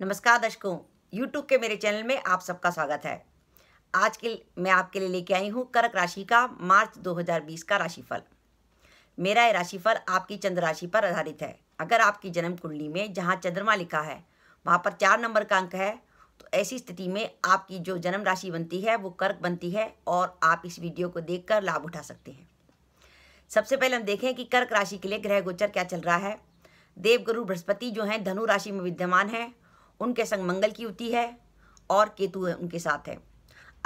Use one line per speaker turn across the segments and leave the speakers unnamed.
नमस्कार दर्शकों यूट्यूब के मेरे चैनल में आप सबका स्वागत है आज के मैं आपके लिए लेके आई हूँ कर्क राशि का मार्च 2020 का राशिफल मेरा ये राशिफल आपकी चंद्र राशि पर आधारित है अगर आपकी जन्म कुंडली में जहाँ चंद्रमा लिखा है वहाँ पर चार नंबर का अंक है तो ऐसी स्थिति में आपकी जो जन्म राशि बनती है वो कर्क बनती है और आप इस वीडियो को देख लाभ उठा सकते हैं सबसे पहले हम देखें कि कर्क राशि के लिए ग्रह गोचर क्या चल रहा है देवगुरु बृहस्पति जो हैं धनु राशि में विद्यमान हैं उनके संग मंगल की युति है और केतु है उनके साथ है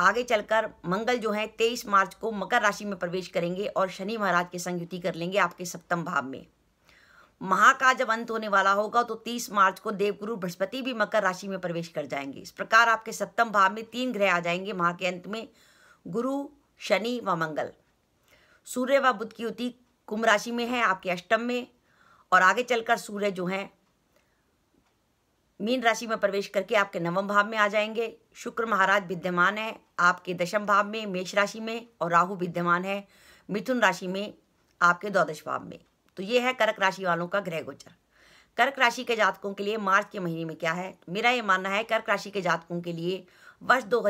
आगे चलकर मंगल जो है तेईस मार्च को मकर राशि में प्रवेश करेंगे और शनि महाराज के संग युति कर लेंगे आपके सप्तम भाव में महा का जब अंत होने वाला होगा तो 30 मार्च को देवगुरु बृहस्पति भी मकर राशि में प्रवेश कर जाएंगे इस प्रकार आपके सप्तम भाव में तीन ग्रह आ जाएंगे महा के अंत में गुरु शनि व मंगल सूर्य व बुद्ध की युति कुंभ राशि में है आपके अष्टम में और आगे चलकर सूर्य जो है मीन राशि में प्रवेश करके आपके नवम भाव में आ जाएंगे शुक्र महाराज विद्यमान है आपके दशम भाव में मेष राशि में और राहु विद्यमान है मिथुन राशि में आपके द्वादश भाव में तो ये है कर्क राशि वालों का ग्रह गोचर कर्क राशि के जातकों के लिए मार्च के महीने में क्या है मेरा ये मानना है कर्क राशि के जातकों के लिए वर्ष दो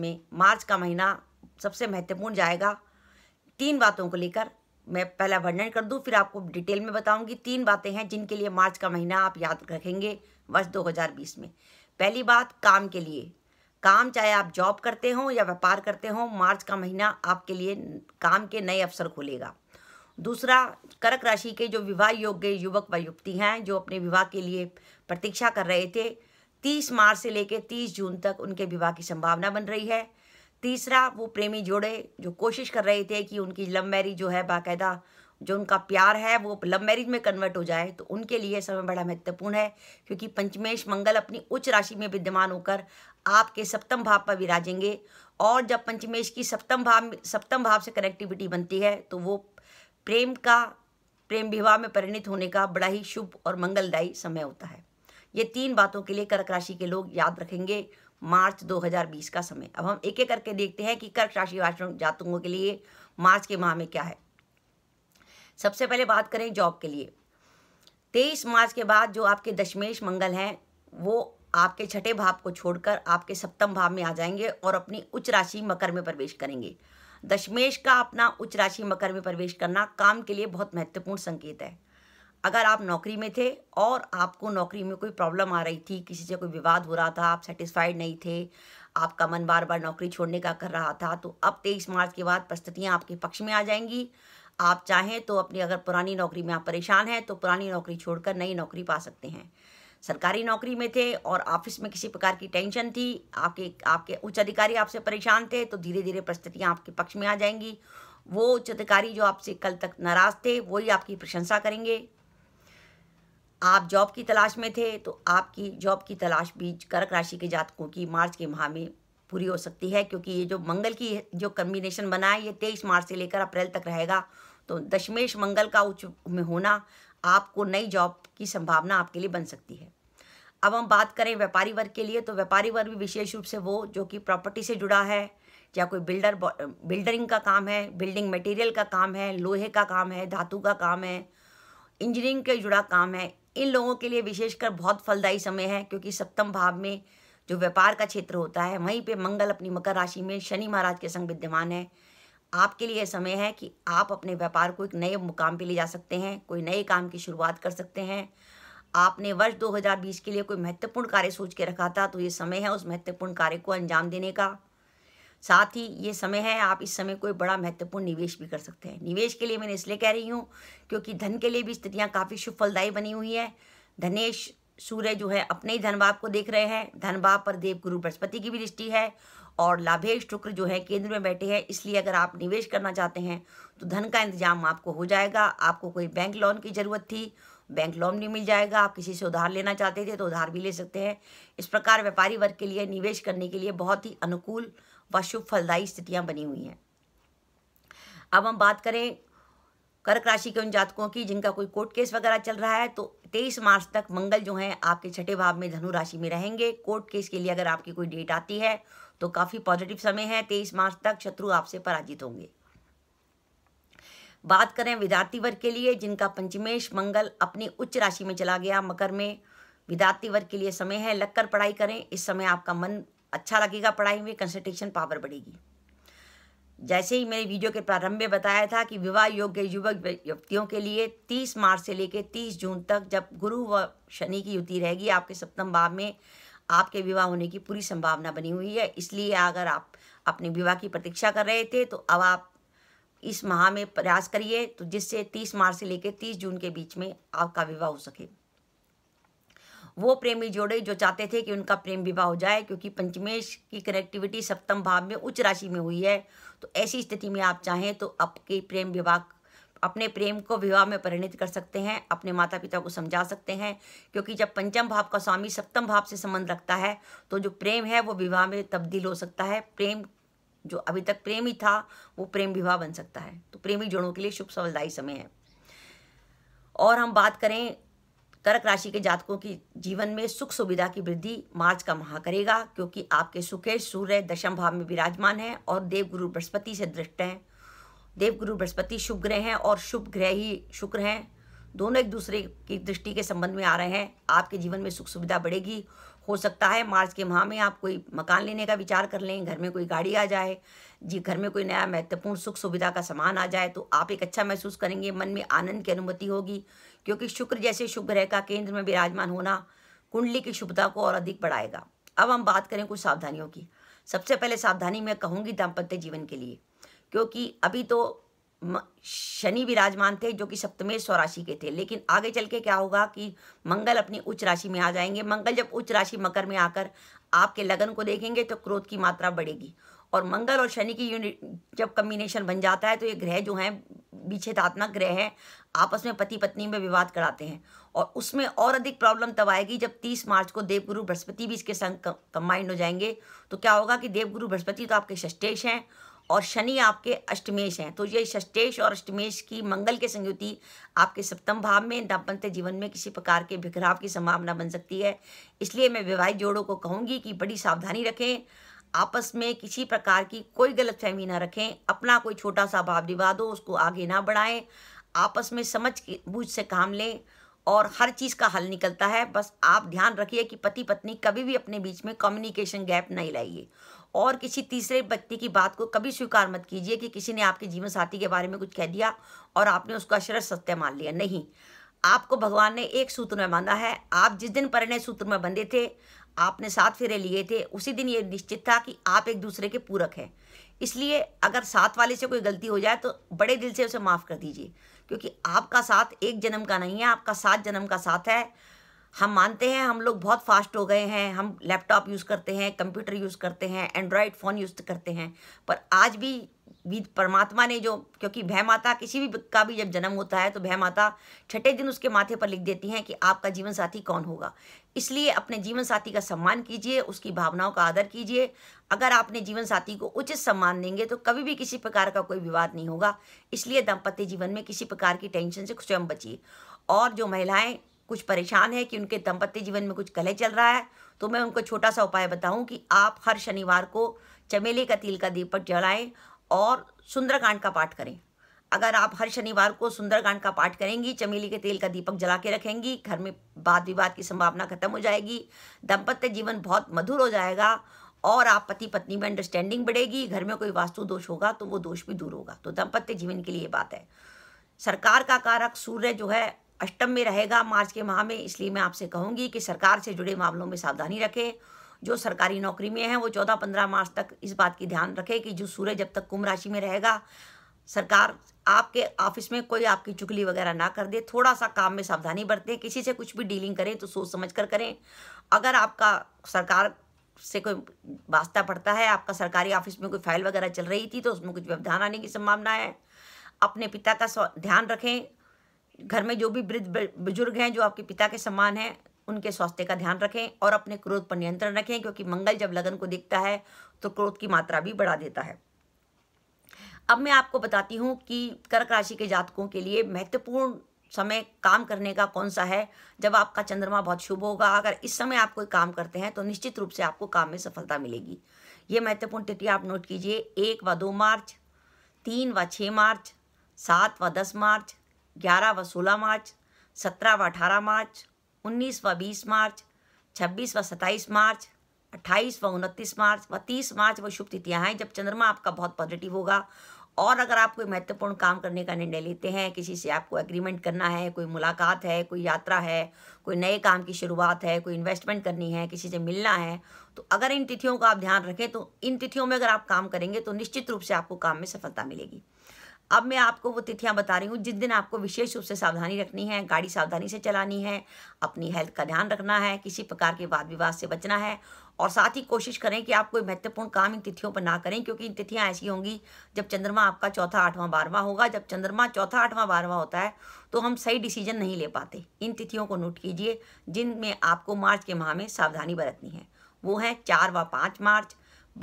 में मार्च का महीना सबसे महत्वपूर्ण जाएगा तीन बातों को लेकर मैं पहला वर्णन कर दूं फिर आपको डिटेल में बताऊंगी तीन बातें हैं जिनके लिए मार्च का महीना आप याद रखेंगे वर्ष 2020 में पहली बात काम के लिए काम चाहे आप जॉब करते हो या व्यापार करते हो मार्च का महीना आपके लिए काम के नए अवसर खोलेगा दूसरा करक राशि के जो विवाह योग्य युवक व युवती हैं जो अपने विवाह के लिए प्रतीक्षा कर रहे थे तीस मार्च से लेकर तीस जून तक उनके विवाह की संभावना बन रही है तीसरा वो प्रेमी जोड़े जो कोशिश कर रहे थे कि उनकी लव मैरिज जो है बाकायदा जो उनका प्यार है वो लव मैरिज में कन्वर्ट हो जाए तो उनके लिए समय बड़ा महत्वपूर्ण है क्योंकि पंचमेश मंगल अपनी उच्च राशि में विद्यमान होकर आपके सप्तम भाव पर विराजेंगे और जब पंचमेश की सप्तम भाव सप्तम भाव से कनेक्टिविटी बनती है तो वो प्रेम का प्रेम विवाह में परिणित होने का बड़ा ही शुभ और मंगलदायी समय होता है ये तीन बातों के लिए कर्क राशि के लोग याद रखेंगे मार्च 2020 का समय अब हम एक एक करके देखते हैं कि कर्क राशि जातुओं जातकों के लिए मार्च के माह में क्या है सबसे पहले बात करें जॉब के लिए तेईस मार्च के बाद जो आपके दशमेश मंगल हैं वो आपके छठे भाव को छोड़कर आपके सप्तम भाव में आ जाएंगे और अपनी उच्च राशि मकर में प्रवेश करेंगे दशमेश का अपना उच्च राशि मकर में प्रवेश करना काम के लिए बहुत महत्वपूर्ण संकेत है अगर आप नौकरी में थे और आपको नौकरी में कोई प्रॉब्लम आ रही थी किसी से कोई विवाद हो रहा था आप सेटिस्फाइड नहीं थे आपका मन बार बार नौकरी छोड़ने का कर रहा था तो अब तेईस मार्च के बाद परिस्थितियाँ आपके पक्ष में आ जाएंगी आप चाहें तो अपनी अगर पुरानी नौकरी में आप परेशान हैं तो पुरानी नौकरी छोड़कर नई नौकरी पा सकते हैं सरकारी नौकरी में थे और ऑफिस में किसी प्रकार की टेंशन थी आपके आपके उच्च अधिकारी आपसे परेशान थे तो धीरे धीरे परिस्थितियाँ आपके पक्ष में आ जाएंगी वो उच्च अधिकारी जो आपसे कल तक नाराज़ थे वही आपकी प्रशंसा करेंगे आप जॉब की तलाश में थे तो आपकी जॉब की तलाश भी कर्क राशि के जातकों की मार्च के माह में पूरी हो सकती है क्योंकि ये जो मंगल की जो कम्बिनेशन बना है ये तेईस मार्च से लेकर अप्रैल तक रहेगा तो दशमेश मंगल का उच्च में होना आपको नई जॉब की संभावना आपके लिए बन सकती है अब हम बात करें व्यापारी वर्ग के लिए तो व्यापारी वर्ग भी विशेष रूप से वो जो कि प्रॉपर्टी से जुड़ा है या कोई बिल्डर बिल्डरिंग का काम है बिल्डिंग मटेरियल का काम है लोहे का काम है धातु का काम है इंजीनियरिंग के जुड़ा काम है इन लोगों के लिए विशेषकर बहुत फलदायी समय है क्योंकि सप्तम भाव में जो व्यापार का क्षेत्र होता है वहीं पे मंगल अपनी मकर राशि में शनि महाराज के संग विद्यमान है आपके लिए समय है कि आप अपने व्यापार को एक नए मुकाम पे ले जा सकते हैं कोई नए काम की शुरुआत कर सकते हैं आपने वर्ष 2020 के लिए कोई महत्वपूर्ण कार्य सोच के रखा था तो ये समय है उस महत्वपूर्ण कार्य को अंजाम देने का साथ ही ये समय है आप इस समय कोई बड़ा महत्वपूर्ण निवेश भी कर सकते हैं निवेश के लिए मैंने इसलिए कह रही हूँ क्योंकि धन के लिए भी स्थितियाँ काफ़ी शुभ फलदायी बनी हुई है धनेश सूर्य जो है अपने ही धनभाव को देख रहे हैं धनभाव पर देव गुरु बृहस्पति की भी दृष्टि है और लाभेश शुक्र जो है केंद्र में बैठे हैं इसलिए अगर आप निवेश करना चाहते हैं तो धन का इंतजाम आपको हो जाएगा आपको कोई बैंक लोन की ज़रूरत थी बैंक लोन भी मिल जाएगा आप किसी से उधार लेना चाहते थे तो उधार भी ले सकते हैं इस प्रकार व्यापारी वर्ग के लिए निवेश करने के लिए बहुत ही अनुकूल व शुभ फलदायी स्थितियाँ बनी हुई हैं अब हम बात करें कर्क राशि के उन जातकों की जिनका कोई कोर्ट केस वगैरह चल रहा है तो तेईस मार्च तक मंगल जो है आपके छठे भाव में धनु राशि में रहेंगे कोर्ट केस के लिए अगर आपकी कोई डेट आती है तो काफ़ी पॉजिटिव समय है तेईस मार्च तक शत्रु आपसे पराजित होंगे बात करें विद्यार्थी वर्ग के लिए जिनका पंचमेश मंगल अपनी उच्च राशि में चला गया मकर में विद्यार्थी वर्ग के लिए समय है लगकर पढ़ाई करें इस समय आपका मन अच्छा लगेगा पढ़ाई में कंसंट्रेशन पावर बढ़ेगी जैसे ही मेरे वीडियो के प्रारंभ में बताया था कि विवाह योग्य युवक युवतियों के लिए 30 मार्च से लेकर 30 जून तक जब गुरु व शनि की युति रहेगी आपके सप्तम भाव में आपके विवाह होने की पूरी संभावना बनी हुई है इसलिए अगर आप अपने विवाह की प्रतीक्षा कर रहे थे तो अब आप इस माह में प्रयास करिए तो जिससे 30 मार्च से लेकर 30 जून के बीच में आपका विवाह हो सके वो प्रेमी जोड़े जो चाहते थे कि उनका प्रेम विवाह हो जाए क्योंकि पंचमेश की कनेक्टिविटी सप्तम भाव में उच्च राशि में हुई है तो ऐसी स्थिति में आप चाहें तो आपके प्रेम विवाह अपने प्रेम को विवाह में परिणित कर सकते हैं अपने माता पिता को समझा सकते हैं क्योंकि जब पंचम भाव का स्वामी सप्तम भाव से संबंध रखता है तो जो प्रेम है वो विवाह में तब्दील हो सकता है प्रेम जो अभी तक प्रेम ही था वो प्रेम विवाह बन सकता है तो प्रेमी जोड़ों के लिए शुभ सफलदायी समय है और हम बात करें कर्क राशि के जातकों की जीवन में सुख सुविधा की वृद्धि मार्च का माह करेगा क्योंकि आपके सुखे सूर्य दशम भाव में विराजमान है और देवगुरु बृहस्पति से दृष्ट हैं देवगुरु बृहस्पति शुभ ग्रह हैं और शुभ ग्रह ही शुक्र हैं दोनों एक दूसरे की दृष्टि के संबंध में आ रहे हैं आपके जीवन में सुख सुविधा बढ़ेगी हो सकता है मार्च के माह में आप कोई मकान लेने का विचार कर लें घर में कोई गाड़ी आ जाए जी घर में कोई नया महत्वपूर्ण सुख सुविधा का सामान आ जाए तो आप एक अच्छा महसूस करेंगे मन में आनंद की अनुमति होगी क्योंकि शुक्र जैसे शुभ ग्रह का केंद्र में विराजमान होना कुंडली की शुभता को और अधिक बढ़ाएगा अब हम बात करें कुछ सावधानियों की सबसे पहले सावधानी मैं कहूँगी दाम्पत्य जीवन के लिए क्योंकि अभी तो शनि विराजमान थे जो कि सप्तमेश स्वराशि के थे लेकिन आगे चल के क्या होगा कि मंगल अपनी उच्च राशि में आ जाएंगे मंगल जब उच्च राशि मकर में आकर आपके लगन को देखेंगे तो क्रोध की मात्रा बढ़ेगी और मंगल और शनि की यूनिट जब कम्बिनेशन बन जाता है तो ये ग्रह जो हैं विच्छेदात्मक ग्रह हैं आपस में पति पत्नी में विवाद कराते हैं और उसमें और अधिक प्रॉब्लम तब आएगी जब 30 मार्च को देवगुरु बृहस्पति भी इसके संग कंबाइंड हो जाएंगे तो क्या होगा कि देवगुरु बृहस्पति तो आपके षष्टेश हैं और शनि आपके अष्टमेश हैं तो ये षष्टेश और अष्टमेश की मंगल के संयुति आपके सप्तम भाव में दाम्पत्य जीवन में किसी प्रकार के बिखराव की संभावना बन सकती है इसलिए मैं विवाहित जोड़ों को कहूँगी कि बड़ी सावधानी रखें आपस में किसी प्रकार की कोई गलतफहमी ना रखें अपना कोई छोटा सा भाव विवाद हो उसको आगे ना बढ़ाएं आपस में समझ बूझ से काम लें और हर चीज़ का हल निकलता है बस आप ध्यान रखिए कि पति पत्नी कभी भी अपने बीच में कम्युनिकेशन गैप नहीं लाइए और किसी तीसरे व्यक्ति की बात को कभी स्वीकार मत कीजिए कि किसी ने आपके जीवन साथी के बारे में कुछ कह दिया और आपने उसका अशरत सत्य मान लिया नहीं आपको भगवान ने एक सूत्र में बांधा है आप जिस दिन परिणय सूत्र में बंधे थे आपने सात फेरे लिए थे उसी दिन ये निश्चित था कि आप एक दूसरे के पूरक हैं इसलिए अगर साथ वाले से कोई गलती हो जाए तो बड़े दिल से उसे माफ़ कर दीजिए क्योंकि आपका साथ एक जन्म का नहीं है आपका सात जन्म का साथ है हम मानते हैं हम लोग बहुत फास्ट हो गए हैं हम लैपटॉप यूज़ करते हैं कंप्यूटर यूज़ करते हैं एंड्रॉयड फ़ोन यूज़ करते हैं पर आज भी विद परमात्मा ने जो क्योंकि भय माता किसी भी का भी जब जन्म होता है तो भय माता छठे दिन उसके माथे पर लिख देती हैं कि आपका जीवन साथी कौन होगा इसलिए अपने जीवन साथी का सम्मान कीजिए उसकी भावनाओं का आदर कीजिए अगर आपने जीवन साथी को उचित सम्मान देंगे तो कभी भी किसी प्रकार का कोई विवाद नहीं होगा इसलिए दाम्पत्य जीवन में किसी प्रकार की टेंशन से स्वयं बचिए और जो महिलाएं कुछ परेशान है कि उनके दंपत्य जीवन में कुछ गले चल रहा है तो मैं उनको छोटा सा उपाय बताऊं कि आप हर शनिवार को चमेली का तिल का दीपक जलाएं और सुंदरकांड का पाठ करें अगर आप हर शनिवार को सुंदरकांड का पाठ करेंगी चमेली के तेल का दीपक जला के रखेंगी घर में वाद विवाद की संभावना खत्म हो जाएगी दाम्पत्य जीवन बहुत मधुर हो जाएगा और आप पति पत्नी में अंडरस्टैंडिंग बढ़ेगी घर में कोई वास्तु दोष होगा तो वो दोष भी दूर होगा तो दाम्पत्य जीवन के लिए बात है सरकार का कारक सूर्य जो है अष्टम में रहेगा मार्च के माह में इसलिए मैं आपसे कहूँगी कि सरकार से जुड़े मामलों में सावधानी रखें जो सरकारी नौकरी में है वो चौदह पंद्रह मार्च तक इस बात की ध्यान रखें कि जो सूर्य जब तक कुंभ राशि में रहेगा सरकार आपके ऑफिस में कोई आपकी चुगली वगैरह ना कर दे थोड़ा सा काम में सावधानी बरतें किसी से कुछ भी डीलिंग करें तो सोच समझ कर करें अगर आपका सरकार से कोई वास्ता पड़ता है आपका सरकारी ऑफिस में कोई फाइल वगैरह चल रही थी तो उसमें कुछ व्यवधान आने की संभावना है अपने पिता का ध्यान रखें घर में जो भी वृद्ध बुजुर्ग हैं जो आपके पिता के समान हैं उनके स्वास्थ्य का ध्यान रखें और अपने क्रोध पर नियंत्रण रखें क्योंकि मंगल जब लगन को देखता है तो क्रोध की मात्रा भी बढ़ा देता है अब मैं आपको बताती हूँ कि कर्क राशि के जातकों के लिए महत्वपूर्ण समय काम करने का कौन सा है जब आपका चंद्रमा बहुत शुभ होगा अगर इस समय आप कोई काम करते हैं तो निश्चित रूप से आपको काम में सफलता मिलेगी ये महत्वपूर्ण तिथि आप नोट कीजिए एक व दो मार्च तीन व छः मार्च सात व दस मार्च ग्यारह व सोलह मार्च सत्रह व अठारह मार्च उन्नीस व बीस मार्च छब्बीस व सत्ताईस मार्च अट्ठाईस व उनतीस मार्च व तीस मार्च व शुभ तिथियाँ हैं जब चंद्रमा आपका बहुत पॉजिटिव होगा और अगर आप कोई महत्वपूर्ण काम करने का निर्णय लेते हैं किसी से आपको एग्रीमेंट करना है कोई मुलाकात है कोई यात्रा है कोई नए काम की शुरुआत है कोई इन्वेस्टमेंट करनी है किसी से मिलना है तो अगर इन तिथियों का आप ध्यान रखें तो इन तिथियों में अगर आप काम करेंगे तो निश्चित रूप से आपको काम में सफलता मिलेगी अब मैं आपको वो तिथियां बता रही हूँ जिस दिन आपको विशेष रूप से सावधानी रखनी है गाड़ी सावधानी से चलानी है अपनी हेल्थ का ध्यान रखना है किसी प्रकार के वाद विवाद से बचना है और साथ ही कोशिश करें कि आप कोई महत्वपूर्ण काम इन तिथियों पर ना करें क्योंकि इन तिथियाँ ऐसी होंगी जब चंद्रमा आपका चौथा आठवां बारहवां होगा जब चंद्रमा चौथा आठवां बारहवा होता है तो हम सही डिसीजन नहीं ले पाते इन तिथियों को नोट कीजिए जिनमें आपको मार्च के माह में सावधानी बरतनी है वो है चार व पाँच मार्च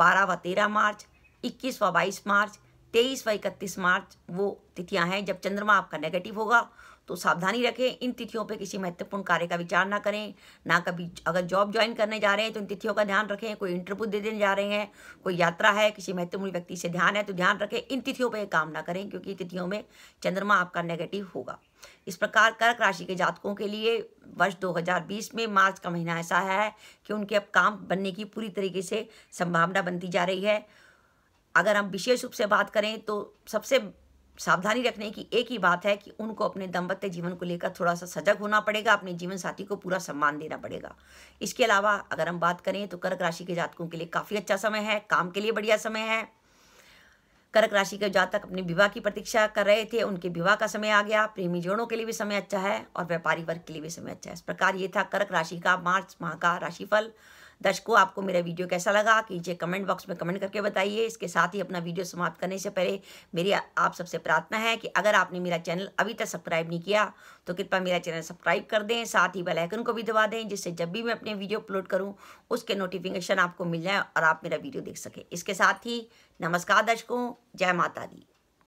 बारह व तेरह मार्च इक्कीस व बाईस मार्च तेईस व इकतीस मार्च वो तिथियां हैं जब चंद्रमा आपका नेगेटिव होगा तो सावधानी रखें इन तिथियों पे किसी महत्वपूर्ण कार्य का विचार ना करें ना कभी अगर जॉब ज्वाइन करने जा रहे हैं तो इन तिथियों का ध्यान रखें कोई इंटरव्यू दे देने जा रहे हैं कोई यात्रा है किसी महत्वपूर्ण व्यक्ति से ध्यान है तो ध्यान रखें इन तिथियों पर काम ना करें क्योंकि तिथियों में चंद्रमा आपका नेगेटिव होगा इस प्रकार कर्क राशि के जातकों के लिए वर्ष 2020 में मार्च का महीना ऐसा है कि उनके अब काम बनने की पूरी तरीके से संभावना बनती जा रही है अगर हम विशेष रूप से बात करें तो सबसे सावधानी रखने की एक ही बात है कि उनको अपने दंपत्य जीवन को लेकर थोड़ा सा सजग होना पड़ेगा अपने जीवन साथी को पूरा सम्मान देना पड़ेगा इसके अलावा अगर हम बात करें तो कर्क राशि के जातकों के लिए काफ़ी अच्छा समय है काम के लिए बढ़िया समय है कर्क राशि के जातक अपने विवाह की प्रतीक्षा कर रहे थे उनके विवाह का समय आ गया प्रेमी जोड़ों के लिए भी समय अच्छा है और व्यापारी वर्ग के लिए भी समय अच्छा है इस प्रकार ये था कर्क राशि का मार्च माह का राशिफल दर्शकों आपको मेरा वीडियो कैसा लगा कीजिए कमेंट बॉक्स में कमेंट करके बताइए इसके साथ ही अपना वीडियो समाप्त करने से पहले मेरी आप सबसे प्रार्थना है कि अगर आपने मेरा चैनल अभी तक सब्सक्राइब नहीं किया तो कृपया मेरा चैनल सब्सक्राइब कर दें साथ ही बेलाइकन को भी दबा दें जिससे जब भी मैं अपने वीडियो अपलोड करूँ उसके नोटिफिकेशन आपको मिल जाए और आप मेरा वीडियो देख सकें इसके साथ ही नमस्कार दर्शकों जय माता दी